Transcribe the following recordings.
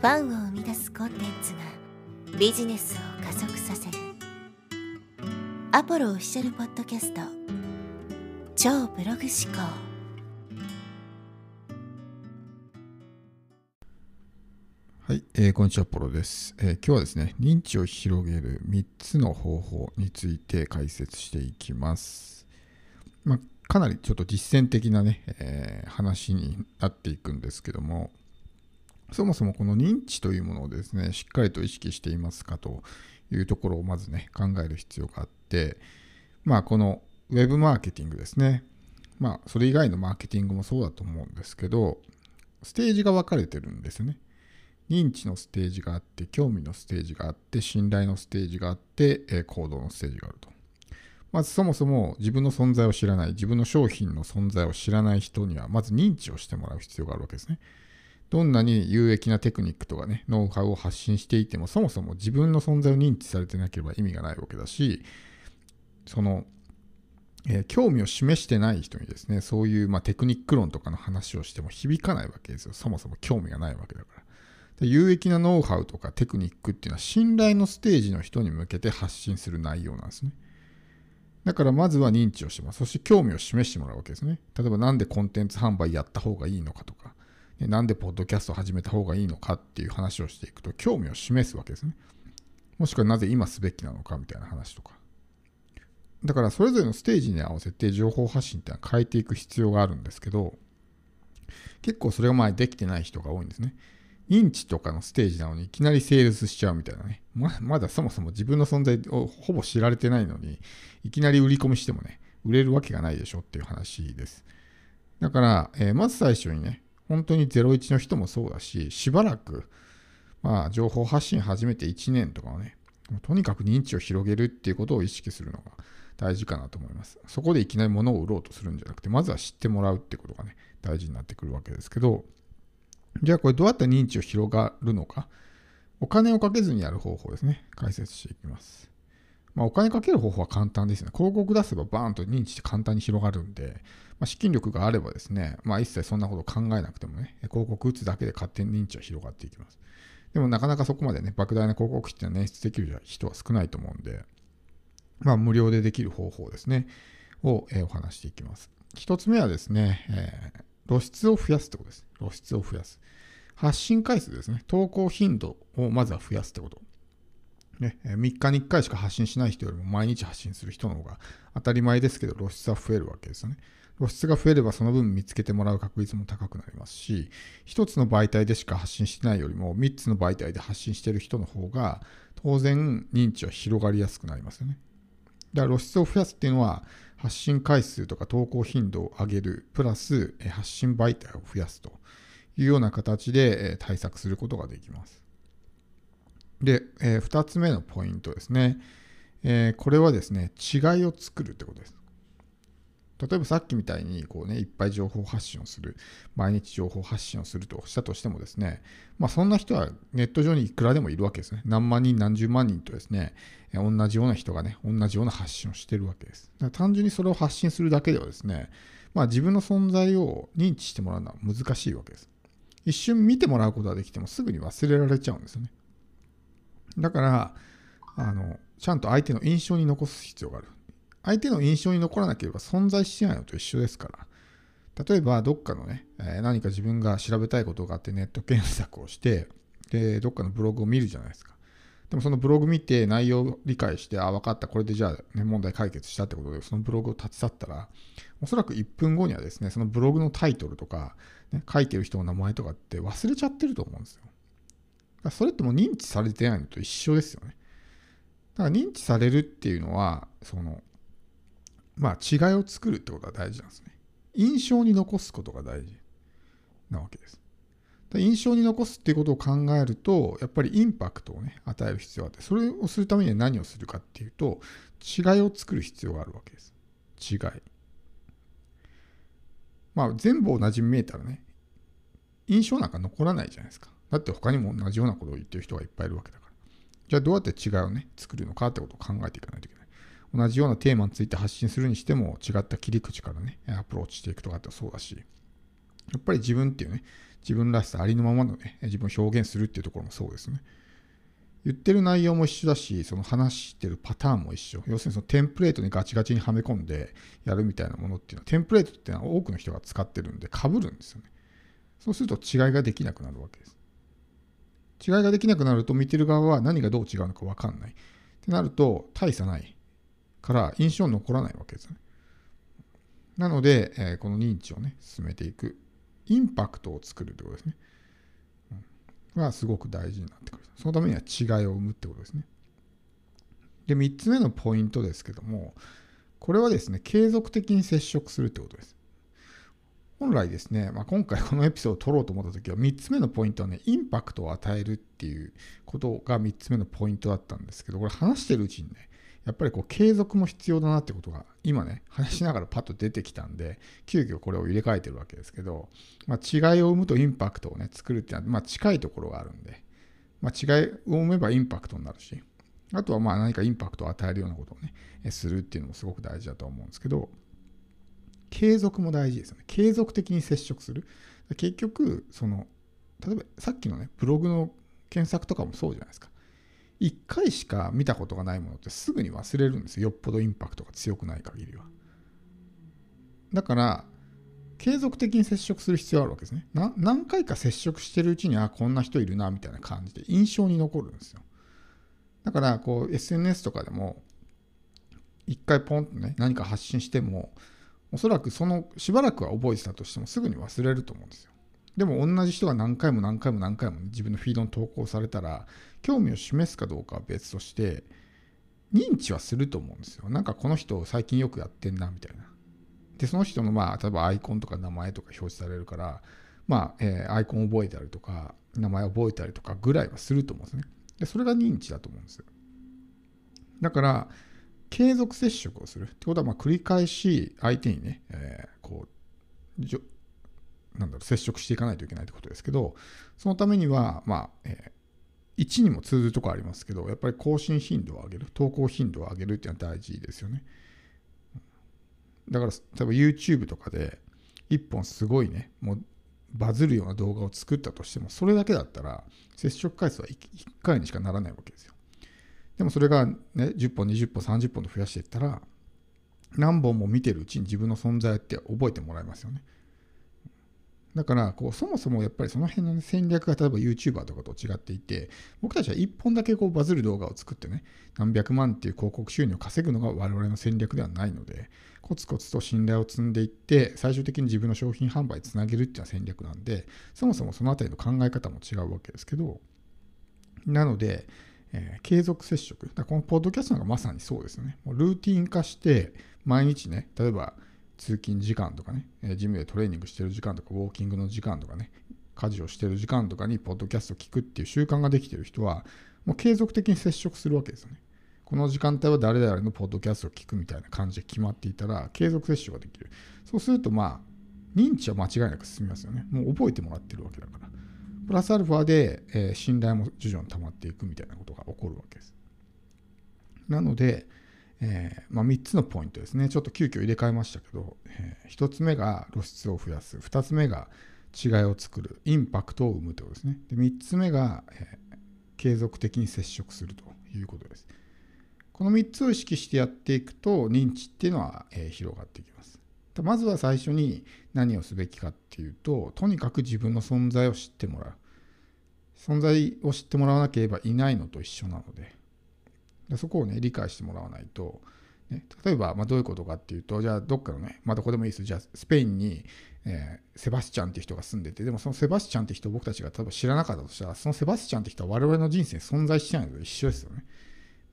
ファンを生み出すコンテンツがビジネスを加速させるアポロオフィシャルポッドキャスト超ブログ思考はい、えー、こんにちは、ポロです、えー、今日はですね、認知を広げる3つの方法について解説していきます。まあ、かなりちょっと実践的なね、えー、話になっていくんですけども、そもそもこの認知というものをですね、しっかりと意識していますかというところをまずね、考える必要があって、まあ、このウェブマーケティングですね。まあ、それ以外のマーケティングもそうだと思うんですけど、ステージが分かれてるんですね。認知のステージがあって、興味のステージがあって、信頼のステージがあって、え行動のステージがあると。まずそもそも自分の存在を知らない、自分の商品の存在を知らない人には、まず認知をしてもらう必要があるわけですね。どんなに有益なテクニックとかね、ノウハウを発信していても、そもそも自分の存在を認知されてなければ意味がないわけだし、その、えー、興味を示してない人にですね、そういう、まあ、テクニック論とかの話をしても響かないわけですよ。そもそも興味がないわけだから。で有益なノウハウとかテクニックっていうのは信頼のステージの人に向けて発信する内容なんですね。だからまずは認知をします。そして興味を示してもらうわけですね。例えばなんでコンテンツ販売やった方がいいのかとか、なんでポッドキャストを始めた方がいいのかっていう話をしていくと、興味を示すわけですね。もしくはなぜ今すべきなのかみたいな話とか。だからそれぞれのステージに合わせて情報発信ってのは変えていく必要があるんですけど、結構それが前できてない人が多いんですね。インチとかのステージなのにいきなりセールスしちゃうみたいなね。ままだそもそも自分の存在をほぼ知られてないのに、いきなり売り込みしてもね、売れるわけがないでしょっていう話です。だから、えー、まず最初にね、本当に01の人もそうだし、しばらく、まあ、情報発信始めて1年とかはね、とにかく認知を広げるっていうことを意識するのが大事かなと思います。そこでいきなり物を売ろうとするんじゃなくて、まずは知ってもらうってことがね、大事になってくるわけですけど、じゃあこれどうやって認知を広がるのか、お金をかけずにやる方法ですね、解説していきます。まあ、お金かける方法は簡単ですね。広告出せばバーンと認知して簡単に広がるんで、まあ、資金力があればですね、まあ、一切そんなこと考えなくてもね、広告打つだけで勝手に認知は広がっていきます。でもなかなかそこまでね、莫大な広告費っていうのは捻出できる人は少ないと思うんで、まあ、無料でできる方法ですね、を、えー、お話していきます。一つ目はですね、えー、露出を増やすってことです。露出を増やす。発信回数ですね。投稿頻度をまずは増やすってこと。ね、3日に1回しか発信しない人よりも毎日発信する人の方が当たり前ですけど露出は増えるわけですよね。露出が増えればその分見つけてもらう確率も高くなりますし、1つの媒体でしか発信してないよりも3つの媒体で発信してる人の方が当然認知は広がりやすくなりますよね。だから露出を増やすっていうのは発信回数とか投稿頻度を上げる、プラス発信媒体を増やすというような形で対策することができます。で、えー、2つ目のポイントですね、えー、これはですね、違いを作るってことです。例えばさっきみたいにこう、ね、いっぱい情報発信をする、毎日情報発信をするとしたとしてもですね、まあ、そんな人はネット上にいくらでもいるわけですね。何万人、何十万人とですね、同じような人がね、同じような発信をしているわけです。単純にそれを発信するだけではですね、まあ、自分の存在を認知してもらうのは難しいわけです。一瞬見てもらうことができてもすぐに忘れられちゃうんですよね。だから、あの、ちゃんと相手の印象に残す必要がある。相手の印象に残らなければ存在しないのと一緒ですから。例えば、どっかのね、え何か自分が調べたいことがあってネット検索をして、で、どっかのブログを見るじゃないですか。でもそのブログ見て内容を理解して、あ、分かった、これでじゃあ、ね、問題解決したってことで、そのブログを立ち去ったら、おそらく1分後にはですね、そのブログのタイトルとか、ね、書いてる人の名前とかって忘れちゃってると思うんですよ。それってもう認知されてないのと一緒ですよね。だから認知されるっていうのは、その、まあ違いを作るってことが大事なんですね。印象に残すことが大事なわけです。印象に残すっていうことを考えると、やっぱりインパクトをね、与える必要があって、それをするためには何をするかっていうと、違いを作る必要があるわけです。違い。まあ、全部同じに見えたらね、印象なんか残らないじゃないですか。だって他にも同じようなことを言ってる人がいっぱいいるわけだから。じゃあどうやって違うね、作るのかってことを考えていかないといけない。同じようなテーマについて発信するにしても違った切り口からね、アプローチしていくとかってそうだし、やっぱり自分っていうね、自分らしさありのままのね、自分を表現するっていうところもそうですね。言ってる内容も一緒だし、その話してるパターンも一緒。要するにそのテンプレートにガチガチにはめ込んでやるみたいなものっていうのは、テンプレートっていうのは多くの人が使ってるんで、かぶるんですよね。そうすると違いができなくなるわけです。違いができなくなると見てる側は何がどう違うのか分かんない。ってなると大差ないから印象に残らないわけですね。なので、えー、この認知をね、進めていく。インパクトを作るってことですね。うん、はすごく大事になってくる。そのためには違いを生むってことですね。で、3つ目のポイントですけども、これはですね、継続的に接触するってことです。本来ですね、まあ、今回このエピソードを撮ろうと思った時は3つ目のポイントはねインパクトを与えるっていうことが3つ目のポイントだったんですけどこれ話してるうちにねやっぱりこう継続も必要だなってことが今ね話しながらパッと出てきたんで急遽これを入れ替えてるわけですけど、まあ、違いを生むとインパクトをね作るっていうのは、まあ、近いところがあるんで、まあ、違いを生めばインパクトになるしあとはまあ何かインパクトを与えるようなことをねするっていうのもすごく大事だと思うんですけど継続も大事ですよね。継続的に接触する。結局、その、例えばさっきのね、ブログの検索とかもそうじゃないですか。1回しか見たことがないものってすぐに忘れるんですよ。よっぽどインパクトが強くない限りは。だから、継続的に接触する必要あるわけですね。何回か接触してるうちに、あ、こんな人いるな、みたいな感じで印象に残るんですよ。だから、こう、SNS とかでも、一回ポンとね、何か発信しても、おそらくそのしばらくは覚えてたとしてもすぐに忘れると思うんですよ。でも同じ人が何回も何回も何回も自分のフィードに投稿されたら興味を示すかどうかは別として認知はすると思うんですよ。なんかこの人最近よくやってんなみたいな。で、その人のまあ例えばアイコンとか名前とか表示されるからまあ、えー、アイコン覚えたりとか名前覚えたりとかぐらいはすると思うんですね。で、それが認知だと思うんですよ。だから継続接触をする。ってことは、ま繰り返し相手にね、えー、こう、なんだろう、接触していかないといけないってことですけど、そのためには、まあ、えー、1にも通ずるとこありますけど、やっぱり更新頻度を上げる、投稿頻度を上げるっていうのは大事ですよね。だから、例えば YouTube とかで、1本すごいね、もうバズるような動画を作ったとしても、それだけだったら、接触回数は 1, 1回にしかならないわけですよ。でもそれがね、10本、20本、30本と増やしていったら、何本も見てるうちに自分の存在って覚えてもらえますよね。だからこう、そもそもやっぱりその辺の戦略が例えば YouTuber とかと違っていて、僕たちは1本だけこうバズる動画を作ってね、何百万っていう広告収入を稼ぐのが我々の戦略ではないので、コツコツと信頼を積んでいって、最終的に自分の商品販売につなげるっていうのは戦略なんで、そもそもそのあたりの考え方も違うわけですけど、なので、えー、継続接触。だこのポッドキャストがまさにそうですよね。もうルーティン化して、毎日ね、例えば通勤時間とかね、ジムでトレーニングしてる時間とか、ウォーキングの時間とかね、家事をしてる時間とかにポッドキャストを聞くっていう習慣ができてる人は、もう継続的に接触するわけですよね。この時間帯は誰々のポッドキャストを聞くみたいな感じで決まっていたら、継続接種ができる。そうすると、まあ、認知は間違いなく進みますよね。もう覚えてもらってるわけだから。プラスアルファで、え信頼も徐々に溜まっていくみたいなことが起こるわけです。なので、えー、まあ、3つのポイントですね。ちょっと急遽入れ替えましたけど、えー、1つ目が露出を増やす、2つ目が違いを作る、インパクトを生むということですね。で3つ目が、えー、継続的に接触するということです。この3つを意識してやっていくと認知っていうのは、え広がっていきます。まずは最初に何をすべきかっていうととにかく自分の存在を知ってもらう存在を知ってもらわなければいないのと一緒なのでそこをね理解してもらわないと、ね、例えば、まあ、どういうことかっていうとじゃあどっかのねまあどこでもいいですじゃあスペインに、えー、セバスチャンって人が住んでてでもそのセバスチャンって人を僕たちが例えば知らなかったとしたらそのセバスチャンって人は我々の人生に存在しないのと一緒ですよね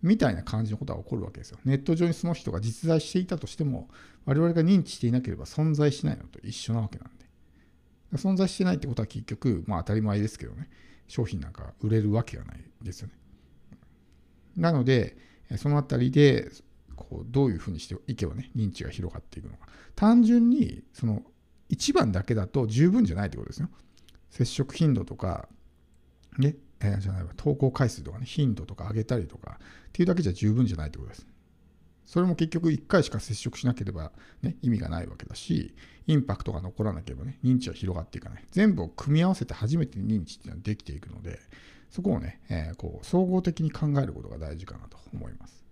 みたいな感じのことが起こるわけですよ。ネット上にその人が実在していたとしても、我々が認知していなければ存在しないのと一緒なわけなんで。存在してないってことは結局、まあ当たり前ですけどね、商品なんか売れるわけがないですよね。なので、そのあたりで、こう、どういうふうにしていけばね、認知が広がっていくのか。単純に、その、1番だけだと十分じゃないってことですよ。接触頻度とか、ね、えー、じゃない投稿回数とかね、頻度とか上げたりとか、っていうだけじゃ十分じゃないってことです。それも結局1回しか接触しなければ、ね、意味がないわけだし、インパクトが残らなければね、認知は広がっていかない。全部を組み合わせて初めて認知っていうのはできていくので、そこをね、えー、こう総合的に考えることが大事かなと思います。